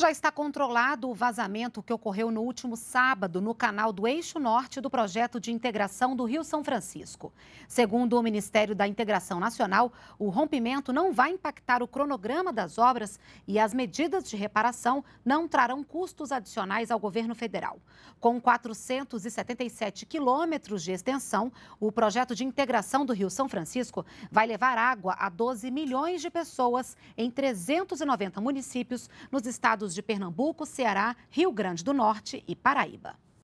Já está controlado o vazamento que ocorreu no último sábado no canal do Eixo Norte do projeto de integração do Rio São Francisco. Segundo o Ministério da Integração Nacional, o rompimento não vai impactar o cronograma das obras e as medidas de reparação não trarão custos adicionais ao governo federal. Com 477 quilômetros de extensão, o projeto de integração do Rio São Francisco vai levar água a 12 milhões de pessoas em 390 municípios nos estados estados de Pernambuco, Ceará, Rio Grande do Norte e Paraíba.